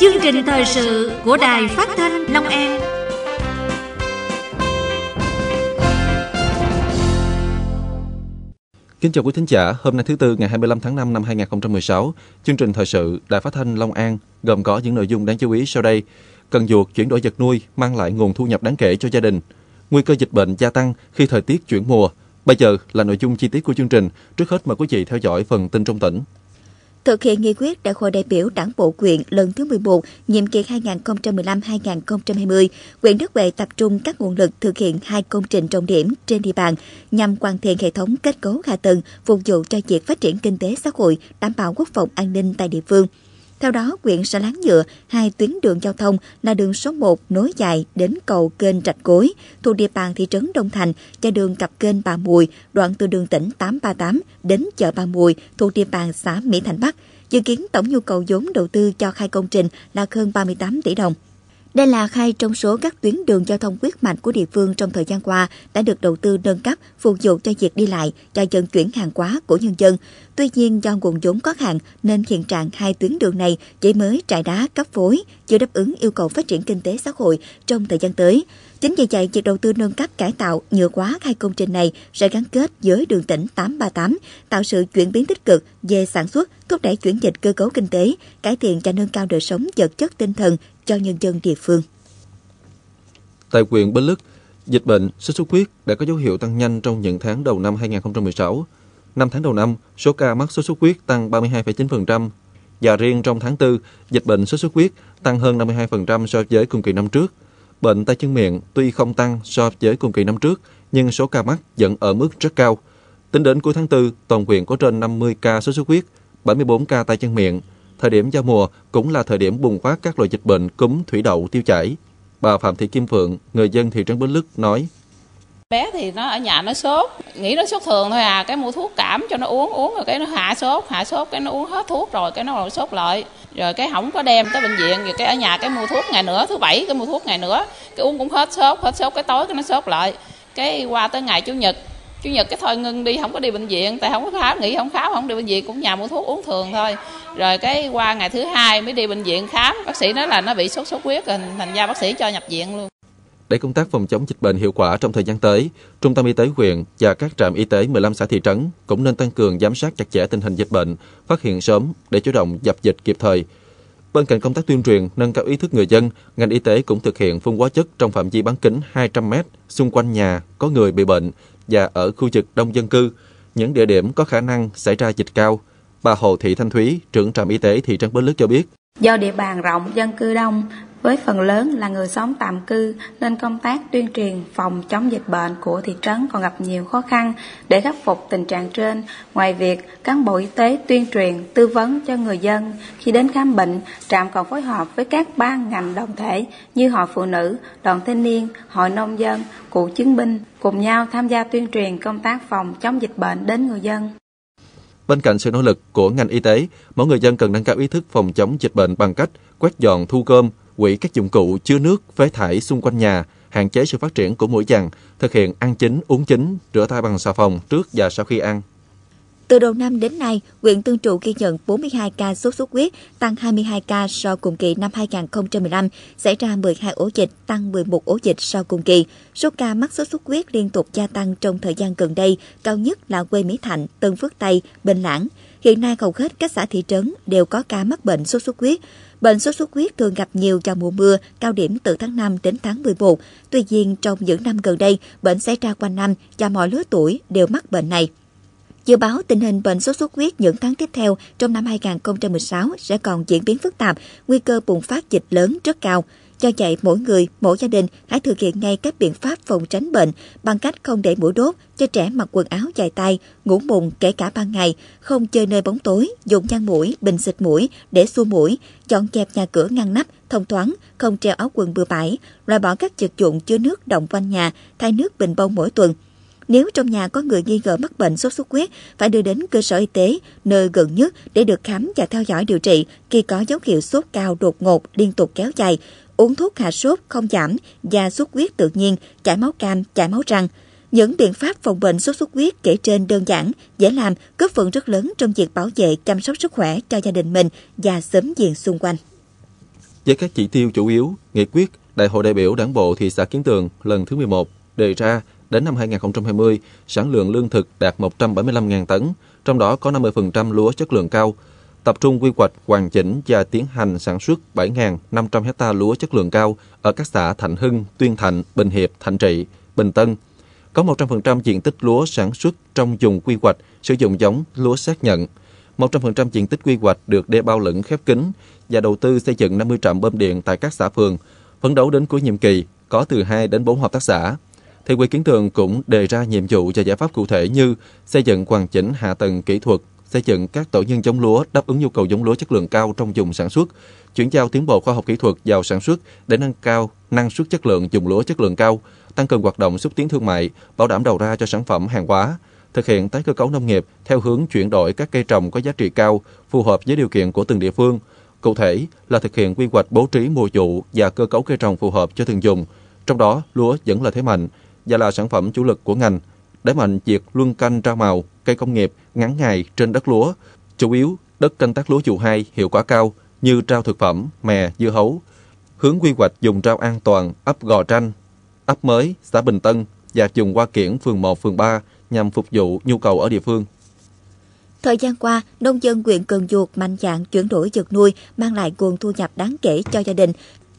chương trình thời sự của đài phát thanh long an Kính chào quý thính giả, hôm nay thứ tư ngày 25 tháng 5 năm 2016, chương trình thời sự Đài Phát thanh Long An gồm có những nội dung đáng chú ý sau đây. Cần duộc chuyển đổi vật nuôi mang lại nguồn thu nhập đáng kể cho gia đình. Nguy cơ dịch bệnh gia tăng khi thời tiết chuyển mùa. Bây giờ là nội dung chi tiết của chương trình. Trước hết mời quý vị theo dõi phần tin trong tỉnh thực hiện nghị quyết Đại hội đại biểu Đảng bộ quyện lần thứ 11, nhiệm kỳ 2015-2020, quyện Đức Huệ tập trung các nguồn lực thực hiện hai công trình trọng điểm trên địa bàn nhằm hoàn thiện hệ thống kết cấu hạ tầng phục vụ cho việc phát triển kinh tế xã hội, đảm bảo quốc phòng an ninh tại địa phương. Theo đó, huyện sẽ láng nhựa hai tuyến đường giao thông là đường số 1 nối dài đến cầu kênh Trạch Cối, thuộc địa bàn thị trấn Đông Thành và đường cặp kênh Bà Mùi, đoạn từ đường tỉnh 838 đến chợ Bà Mùi thuộc địa bàn xã Mỹ Thành Bắc. Dự kiến tổng nhu cầu vốn đầu tư cho khai công trình là hơn 38 tỷ đồng. Đây là khai trong số các tuyến đường giao thông quyết mạnh của địa phương trong thời gian qua đã được đầu tư nâng cấp phục vụ cho việc đi lại, cho vận chuyển hàng hóa của nhân dân. Tuy nhiên do nguồn vốn có hạn nên hiện trạng hai tuyến đường này chỉ mới trải đá cấp phối, chưa đáp ứng yêu cầu phát triển kinh tế xã hội trong thời gian tới. Chính vì vậy, việc đầu tư nâng cấp cải tạo nhựa quá hai công trình này sẽ gắn kết với đường tỉnh 838, tạo sự chuyển biến tích cực về sản xuất, thúc đẩy chuyển dịch cơ cấu kinh tế, cải thiện và nâng cao đời sống vật chất tinh thần cho nhân dân địa phương. Tại huyện Bến Lức, dịch bệnh sốt xuất huyết đã có dấu hiệu tăng nhanh trong những tháng đầu năm 2016. Năm tháng đầu năm, số ca mắc sốt xuất huyết tăng 32,9%, và riêng trong tháng 4, dịch bệnh sốt xuất huyết tăng hơn 52% so với cùng kỳ năm trước. Bệnh tay chân miệng tuy không tăng so với cùng kỳ năm trước, nhưng số ca mắc vẫn ở mức rất cao. Tính đến cuối tháng 4, toàn huyện có trên 50 ca sốt xuất huyết, 74 ca tay chân miệng, thời điểm giao mùa cũng là thời điểm bùng phát các loại dịch bệnh cúm, thủy đậu, tiêu chảy. Bà Phạm Thị Kim Phượng, người dân thị trấn Bến Lức nói: Bé thì nó ở nhà nó sốt, nghĩ nó sốt thường thôi à, cái mua thuốc cảm cho nó uống, uống rồi cái nó hạ sốt, hạ sốt cái nó uống hết thuốc rồi cái nó rồi sốt lại. Rồi cái không có đem tới bệnh viện, rồi cái ở nhà cái mua thuốc ngày nữa, thứ bảy cái mua thuốc ngày nữa, cái uống cũng hết sốt, hết sốt cái tối cái nó sốt lại. Cái qua tới ngày chủ nhật chủ nhật cái thôi ngưng đi không có đi bệnh viện tại không có khám nghỉ không khám không đi bệnh viện cũng nhà mua thuốc uống thường thôi rồi cái qua ngày thứ hai mới đi bệnh viện khám bác sĩ nói là nó bị sốt xuất huyết rồi thành ra bác sĩ cho nhập viện luôn để công tác phòng chống dịch bệnh hiệu quả trong thời gian tới, Trung tâm Y tế huyện và các trạm y tế 15 xã thị trấn cũng nên tăng cường giám sát chặt chẽ tình hình dịch bệnh, phát hiện sớm để chủ động dập dịch kịp thời. Bên cạnh công tác tuyên truyền, nâng cao ý thức người dân, ngành y tế cũng thực hiện phun hóa chất trong phạm vi bán kính 200m xung quanh nhà có người bị bệnh và ở khu vực đông dân cư, những địa điểm có khả năng xảy ra dịch cao. Bà Hồ Thị Thanh Thúy, trưởng trạm y tế thị trấn Bến Lức cho biết. Do địa bàn rộng, dân cư đông với phần lớn là người sống tạm cư nên công tác tuyên truyền phòng chống dịch bệnh của thị trấn còn gặp nhiều khó khăn. Để khắc phục tình trạng trên, ngoài việc cán bộ y tế tuyên truyền, tư vấn cho người dân khi đến khám bệnh, trạm còn phối hợp với các ban ngành đoàn thể như hội phụ nữ, đoàn thanh niên, hội nông dân, cụ chứng binh cùng nhau tham gia tuyên truyền công tác phòng chống dịch bệnh đến người dân. Bên cạnh sự nỗ lực của ngành y tế, mỗi người dân cần nâng cao ý thức phòng chống dịch bệnh bằng cách quét dọn thu gom, quỹ các dụng cụ chứa nước, phế thải xung quanh nhà, hạn chế sự phát triển của mũi giằn, thực hiện ăn chín, uống chín, rửa tay bằng xà phòng trước và sau khi ăn. Từ đầu năm đến nay, huyện Tương Trụ ghi nhận 42 ca sốt xuất huyết, tăng 22 ca so cùng kỳ năm 2015, xảy ra 12 ổ dịch, tăng 11 ổ dịch so cùng kỳ. Số ca mắc sốt xuất huyết liên tục gia tăng trong thời gian gần đây, cao nhất là quê Mỹ Thạnh, Tân Phước Tây, Bình Lãng hiện nay hầu hết các xã thị trấn đều có ca mắc bệnh sốt xuất huyết. Bệnh sốt xuất huyết thường gặp nhiều trong mùa mưa, cao điểm từ tháng 5 đến tháng 11. Tuy nhiên, trong những năm gần đây, bệnh xảy ra quanh năm và mọi lứa tuổi đều mắc bệnh này. Dự báo tình hình bệnh sốt xuất huyết những tháng tiếp theo trong năm 2016 sẽ còn diễn biến phức tạp, nguy cơ bùng phát dịch lớn rất cao. Do vậy, mỗi người, mỗi gia đình hãy thực hiện ngay các biện pháp phòng tránh bệnh bằng cách không để mũi đốt, cho trẻ mặc quần áo dài tay, ngủ mùng kể cả ban ngày, không chơi nơi bóng tối, dùng chăn mũi, bình xịt mũi để xua mũi, dọn dẹp nhà cửa ngăn nắp, thông thoáng, không treo áo quần bừa bãi, loại bỏ các vật dụng chứa nước động quanh nhà, thay nước bình bông mỗi tuần. Nếu trong nhà có người nghi ngờ mắc bệnh sốt xuất huyết, phải đưa đến cơ sở y tế nơi gần nhất để được khám và theo dõi điều trị khi có dấu hiệu sốt cao đột ngột liên tục kéo dài, uống thuốc hạ sốt không giảm và xuất huyết tự nhiên, chảy máu cam, chảy máu răng. Những biện pháp phòng bệnh sốt xuất huyết kể trên đơn giản, dễ làm, góp phần rất lớn trong việc bảo vệ chăm sóc sức khỏe cho gia đình mình và sớm diện xung quanh. Với các chỉ tiêu chủ yếu, nghị quyết Đại hội đại biểu Đảng bộ thị xã Kiến Tường lần thứ 11 đề ra đến năm 2020, sản lượng lương thực đạt 175.000 tấn, trong đó có 50% lúa chất lượng cao, tập trung quy hoạch hoàn chỉnh và tiến hành sản xuất 7.500 hecta lúa chất lượng cao ở các xã Thạnh Hưng, Tuyên Thạnh, Bình Hiệp, Thạnh Trị, Bình Tân. Có 100% diện tích lúa sản xuất trong dùng quy hoạch sử dụng giống lúa xác nhận. 100% diện tích quy hoạch được đê bao lửng khép kín và đầu tư xây dựng 50 trạm bơm điện tại các xã phường. Phấn đấu đến cuối nhiệm kỳ có từ 2 đến 4 hợp tác xã. Thị ủy Kiến Tường cũng đề ra nhiệm vụ và giải pháp cụ thể như xây dựng hoàn chỉnh hạ tầng kỹ thuật xây dựng các tổ nhân giống lúa đáp ứng nhu cầu giống lúa chất lượng cao trong vùng sản xuất, chuyển giao tiến bộ khoa học kỹ thuật vào sản xuất để nâng cao năng suất chất lượng dùng lúa chất lượng cao, tăng cường hoạt động xúc tiến thương mại, bảo đảm đầu ra cho sản phẩm hàng hóa, thực hiện tái cơ cấu nông nghiệp theo hướng chuyển đổi các cây trồng có giá trị cao phù hợp với điều kiện của từng địa phương. Cụ thể là thực hiện quy hoạch bố trí mùa vụ và cơ cấu cây trồng phù hợp cho từng dùng, trong đó lúa vẫn là thế mạnh và là sản phẩm chủ lực của ngành đẩy mạnh việc luân canh rau màu, cây công nghiệp ngắn ngày trên đất lúa, chủ yếu đất canh tác lúa vụ hai hiệu quả cao như rau thực phẩm, mè, dưa hấu, hướng quy hoạch dùng rau an toàn ấp Gò Tranh, ấp mới xã Bình Tân và dùng qua Kiển phường 1, phường 3 nhằm phục vụ nhu cầu ở địa phương. Thời gian qua, nông dân huyện Cần Duộc mạnh dạn chuyển đổi vật nuôi mang lại nguồn thu nhập đáng kể cho gia đình.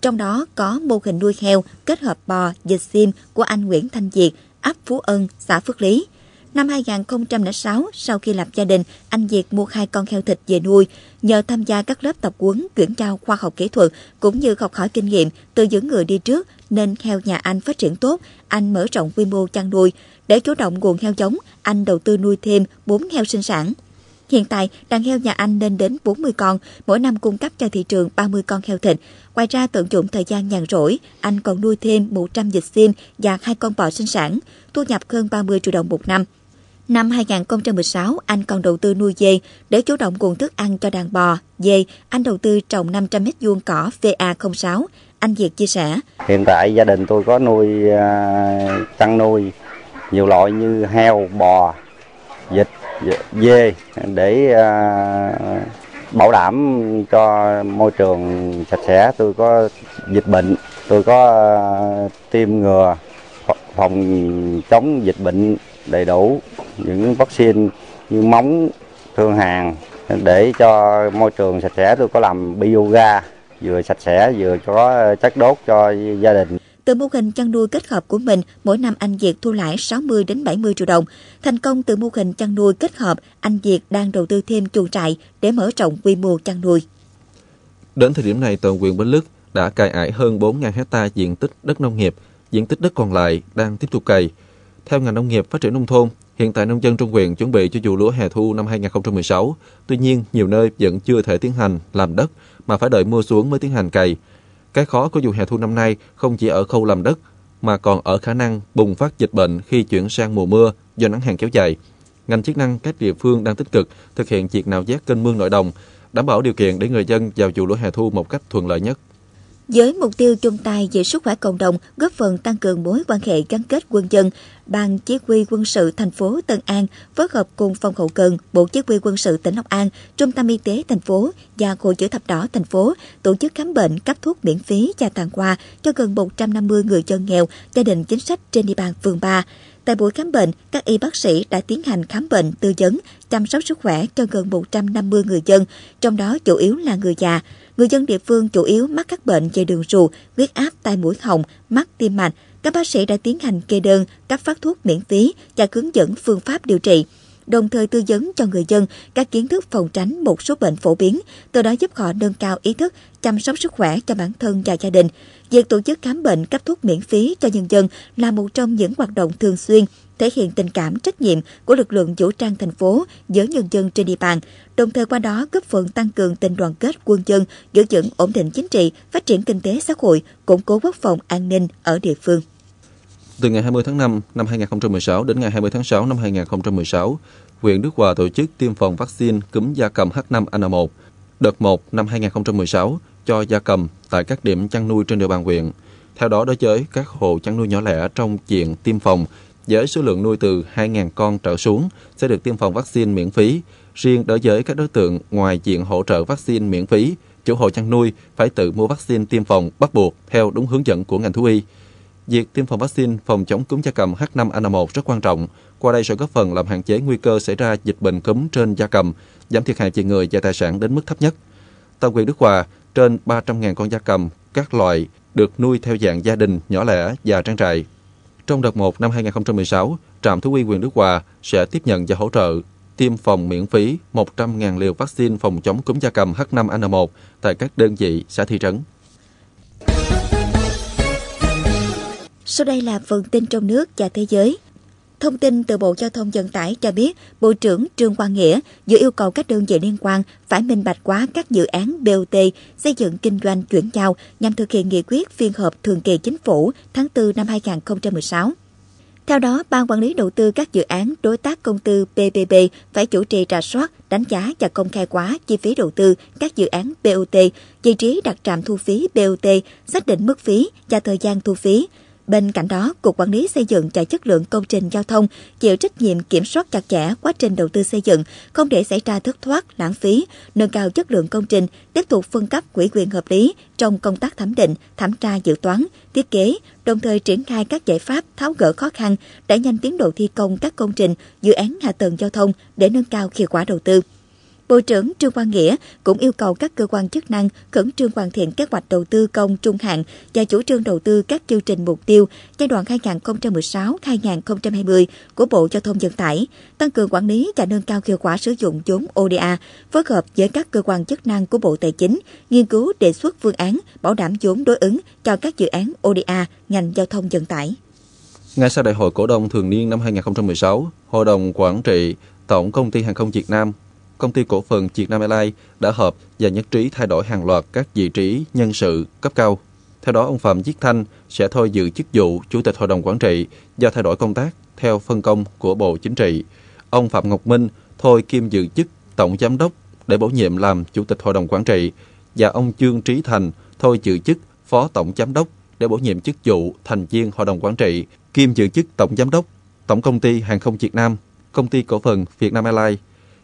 Trong đó có mô hình nuôi heo kết hợp bò, dịch sim của anh Nguyễn Thanh diệt ấp Phú Ân, xã Phước Lý. Năm 2006, sau khi lập gia đình, anh Việt mua hai con heo thịt về nuôi. Nhờ tham gia các lớp tập quấn, chuyển giao khoa học kỹ thuật cũng như học hỏi kinh nghiệm từ những người đi trước nên heo nhà anh phát triển tốt, anh mở rộng quy mô chăn nuôi. Để chủ động nguồn heo giống, anh đầu tư nuôi thêm 4 heo sinh sản. Hiện tại, đàn heo nhà anh lên đến 40 con, mỗi năm cung cấp cho thị trường 30 con heo thịt. Ngoài ra, tận dụng thời gian nhàn rỗi, anh còn nuôi thêm 100 dịch sim và hai con bò sinh sản, thu nhập hơn 30 triệu đồng một năm. Năm 2016, anh còn đầu tư nuôi dê. Để chủ động nguồn thức ăn cho đàn bò, dê, anh đầu tư trồng 500 mét vuông cỏ VA06. Anh Việt chia sẻ. Hiện tại gia đình tôi có nuôi à, chăn nuôi nhiều loại như heo, bò, vịt, dê dạ, để à, bảo đảm cho môi trường sạch sẽ tôi có dịch bệnh tôi có à, tiêm ngừa phòng chống dịch bệnh đầy đủ những vaccine như móng thương hàng để cho môi trường sạch sẽ tôi có làm bioga vừa sạch sẽ vừa có à, chất đốt cho gia đình từ mô hình chăn nuôi kết hợp của mình, mỗi năm anh Việt thu lãi 60 đến 70 triệu đồng. Thành công từ mô hình chăn nuôi kết hợp, anh Việt đang đầu tư thêm chuồng trại để mở rộng quy mô chăn nuôi. Đến thời điểm này, toàn quyền Bến Lức đã cài ải hơn 4.000 hecta diện tích đất nông nghiệp, diện tích đất còn lại đang tiếp tục cày. Theo ngành nông nghiệp phát triển nông thôn, hiện tại nông dân trong quyền chuẩn bị cho vụ lúa hè thu năm 2016. Tuy nhiên, nhiều nơi vẫn chưa thể tiến hành làm đất mà phải đợi mưa xuống mới tiến hành cày. Cái khó của vụ hè thu năm nay không chỉ ở khâu làm đất, mà còn ở khả năng bùng phát dịch bệnh khi chuyển sang mùa mưa do nắng hạn kéo dài. Ngành chức năng các địa phương đang tích cực thực hiện việc nạo vét kênh mương nội đồng, đảm bảo điều kiện để người dân vào vụ lúa hè thu một cách thuận lợi nhất. Với mục tiêu chung tay về sức khỏe cộng đồng, góp phần tăng cường mối quan hệ gắn kết quân dân, Ban Chỉ huy quân sự thành phố Tân An phối hợp cùng Phòng hậu cần, Bộ Chỉ huy quân sự tỉnh Long An, Trung tâm Y tế thành phố và Hội chữ thập đỏ thành phố tổ chức khám bệnh, cấp thuốc miễn phí và tặng quà cho gần 150 người dân nghèo, gia đình chính sách trên địa bàn phường 3. Tại buổi khám bệnh, các y bác sĩ đã tiến hành khám bệnh, tư vấn, chăm sóc sức khỏe cho gần 150 người dân, trong đó chủ yếu là người già. Người dân địa phương chủ yếu mắc các bệnh về đường ruột, huyết áp tai mũi họng, mắt tim mạch. Các bác sĩ đã tiến hành kê đơn, cấp phát thuốc miễn phí và hướng dẫn phương pháp điều trị đồng thời tư vấn cho người dân các kiến thức phòng tránh một số bệnh phổ biến, từ đó giúp họ nâng cao ý thức chăm sóc sức khỏe cho bản thân và gia đình. Việc tổ chức khám bệnh cấp thuốc miễn phí cho nhân dân là một trong những hoạt động thường xuyên thể hiện tình cảm trách nhiệm của lực lượng vũ trang thành phố với nhân dân trên địa bàn, đồng thời qua đó góp phần tăng cường tình đoàn kết quân dân, giữ vững ổn định chính trị, phát triển kinh tế xã hội, củng cố quốc phòng an ninh ở địa phương. Từ ngày 20 tháng 5 năm 2016 đến ngày 20 tháng 6 năm 2016, huyện Đức Hòa tổ chức tiêm phòng vaccine cúm gia cầm H5N1 đợt 1 năm 2016 cho gia cầm tại các điểm chăn nuôi trên địa bàn huyện. Theo đó đối với các hộ chăn nuôi nhỏ lẻ trong diện tiêm phòng với số lượng nuôi từ 2.000 con trở xuống sẽ được tiêm phòng vaccine miễn phí. Riêng đối với các đối tượng ngoài diện hỗ trợ vaccine miễn phí, chủ hộ chăn nuôi phải tự mua vaccine tiêm phòng bắt buộc theo đúng hướng dẫn của ngành thú y. Việc tiêm phòng vaccine phòng chống cúm gia cầm H5N1 rất quan trọng. Qua đây sẽ góp phần làm hạn chế nguy cơ xảy ra dịch bệnh cúm trên gia cầm, giảm thiệt hại về người và tài sản đến mức thấp nhất. Tàu quyền Đức Hòa, trên 300.000 con gia cầm, các loại được nuôi theo dạng gia đình, nhỏ lẻ và trang trại. Trong đợt 1 năm 2016, Trạm Thú y quyền Đức Hòa sẽ tiếp nhận và hỗ trợ tiêm phòng miễn phí 100.000 liều vaccine phòng chống cúm gia cầm H5N1 tại các đơn vị xã thị trấn. Sau đây là phần tin trong nước và thế giới. Thông tin từ Bộ Giao thông Vận tải cho biết, Bộ trưởng Trương Quang Nghĩa vừa yêu cầu các đơn vị liên quan phải minh bạch quá các dự án BOT xây dựng kinh doanh chuyển giao nhằm thực hiện nghị quyết phiên họp thường kỳ chính phủ tháng 4 năm 2016. Theo đó, Ban quản lý đầu tư các dự án đối tác công tư PPP phải chủ trì rà soát, đánh giá và công khai quá chi phí đầu tư các dự án BOT, vị trí đặt trạm thu phí BOT, xác định mức phí và thời gian thu phí, Bên cạnh đó, Cục Quản lý Xây dựng và Chất lượng Công trình Giao thông chịu trách nhiệm kiểm soát chặt chẽ quá trình đầu tư xây dựng, không để xảy ra thất thoát, lãng phí, nâng cao chất lượng công trình, tiếp tục phân cấp quỹ quyền hợp lý trong công tác thẩm định, thẩm tra dự toán, thiết kế, đồng thời triển khai các giải pháp tháo gỡ khó khăn, đẩy nhanh tiến độ thi công các công trình, dự án hạ tầng giao thông để nâng cao hiệu quả đầu tư. Bộ trưởng Trương Quang Nghĩa cũng yêu cầu các cơ quan chức năng khẩn trương hoàn thiện kế hoạch đầu tư công trung hạn và chủ trương đầu tư các chương trình mục tiêu giai đoạn 2016-2020 của Bộ Giao thông Vận tải, tăng cường quản lý và nâng cao hiệu quả sử dụng vốn ODA, phối hợp với các cơ quan chức năng của Bộ Tài chính, nghiên cứu đề xuất phương án bảo đảm vốn đối ứng cho các dự án ODA ngành giao thông vận tải. Ngay sau Đại hội Cổ đông Thường niên năm 2016, Hội đồng Quản trị Tổng Công ty Hàng không Việt Nam công ty cổ phần Việt Nam Airlines đã hợp và nhất trí thay đổi hàng loạt các vị trí nhân sự cấp cao. Theo đó, ông Phạm Viết Thanh sẽ thôi giữ chức vụ Chủ tịch Hội đồng Quản trị do thay đổi công tác theo phân công của Bộ Chính trị. Ông Phạm Ngọc Minh thôi kiêm giữ chức Tổng Giám đốc để bổ nhiệm làm Chủ tịch Hội đồng Quản trị và ông Trương Trí Thành thôi giữ chức Phó Tổng Giám đốc để bổ nhiệm chức vụ thành viên Hội đồng Quản trị, kiêm giữ chức Tổng Giám đốc Tổng Công ty Hàng không Việt Nam, Công ty Cổ phần Việt Nam Airlines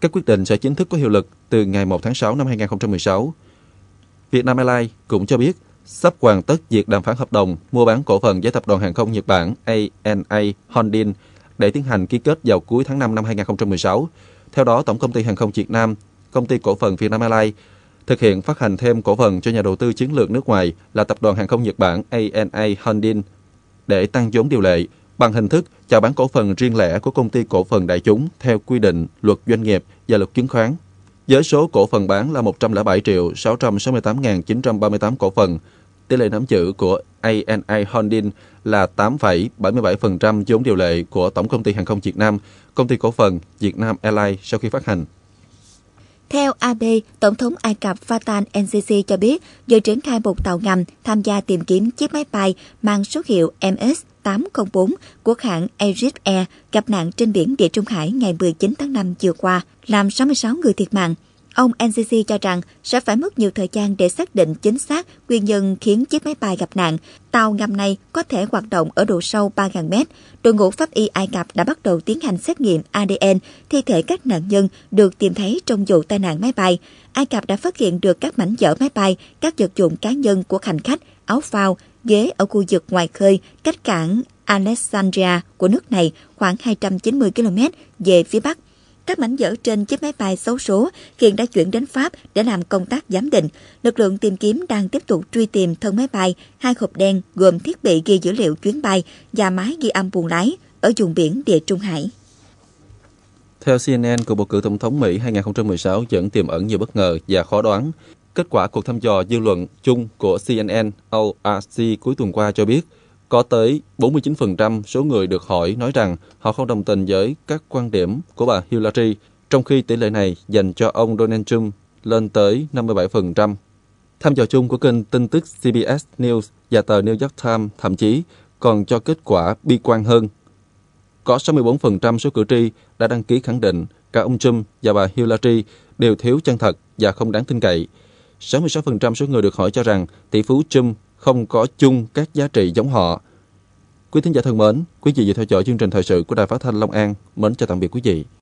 các quyết định sẽ chính thức có hiệu lực từ ngày 1 tháng 6 năm 2016. Vietnam Airlines cũng cho biết sắp hoàn tất việc đàm phán hợp đồng mua bán cổ phần với tập đoàn hàng không Nhật Bản ANA Holdings để tiến hành ký kết vào cuối tháng 5 năm 2016. Theo đó, Tổng công ty hàng không Việt Nam, công ty cổ phần Vietnam Airlines thực hiện phát hành thêm cổ phần cho nhà đầu tư chiến lược nước ngoài là tập đoàn hàng không Nhật Bản ANA Holdings để tăng vốn điều lệ bằng hình thức chào bán cổ phần riêng lẻ của công ty cổ phần đại chúng theo quy định luật doanh nghiệp và luật chứng khoán. Giới số cổ phần bán là 107 triệu 668.938 cổ phần. Tỷ lệ nắm giữ của ani Holding là 8,77% vốn điều lệ của Tổng công ty Hàng không Việt Nam, công ty cổ phần Việt Nam Airlines sau khi phát hành. Theo AD, Tổng thống Ai Cập fatan NCC cho biết vừa triển khai một tàu ngầm tham gia tìm kiếm chiếc máy bay mang số hiệu MS 804 của hãng Egypt Air gặp nạn trên biển Địa Trung Hải ngày 19 tháng 5 vừa qua, làm 66 người thiệt mạng. Ông NCC cho rằng sẽ phải mất nhiều thời gian để xác định chính xác nguyên nhân khiến chiếc máy bay gặp nạn. Tàu ngầm này có thể hoạt động ở độ sâu 3.000 mét. Đội ngũ pháp y Ai Cập đã bắt đầu tiến hành xét nghiệm ADN thi thể các nạn nhân được tìm thấy trong vụ tai nạn máy bay. Ai Cập đã phát hiện được các mảnh vỡ máy bay, các vật dụng cá nhân của hành khách, áo phao, ghế ở khu vực ngoài khơi cách cảng Alexandria của nước này khoảng 290 km về phía bắc. Các mảnh vỡ trên chiếc máy bay xấu số hiện đã chuyển đến Pháp để làm công tác giám định. Lực lượng tìm kiếm đang tiếp tục truy tìm thân máy bay, hai hộp đen gồm thiết bị ghi dữ liệu chuyến bay và máy ghi âm buồng lái ở vùng biển Địa Trung Hải. Theo CNN, cuộc bầu cử tổng thống Mỹ 2016 vẫn tiềm ẩn nhiều bất ngờ và khó đoán. Kết quả cuộc thăm dò dư luận chung của CNN ORC cuối tuần qua cho biết, có tới 49% số người được hỏi nói rằng họ không đồng tình với các quan điểm của bà Hillary, trong khi tỷ lệ này dành cho ông Donald Trump lên tới 57%. Thăm dò chung của kênh tin tức CBS News và tờ New York Times thậm chí còn cho kết quả bi quan hơn. Có 64% số cử tri đã đăng ký khẳng định cả ông Trump và bà Hillary đều thiếu chân thật và không đáng tin cậy, 66% số người được hỏi cho rằng tỷ phú Trump không có chung các giá trị giống họ. Quý thính giả thân mến, quý vị vừa theo dõi chương trình thời sự của Đài Phát thanh Long An. Mến chào tạm biệt quý vị.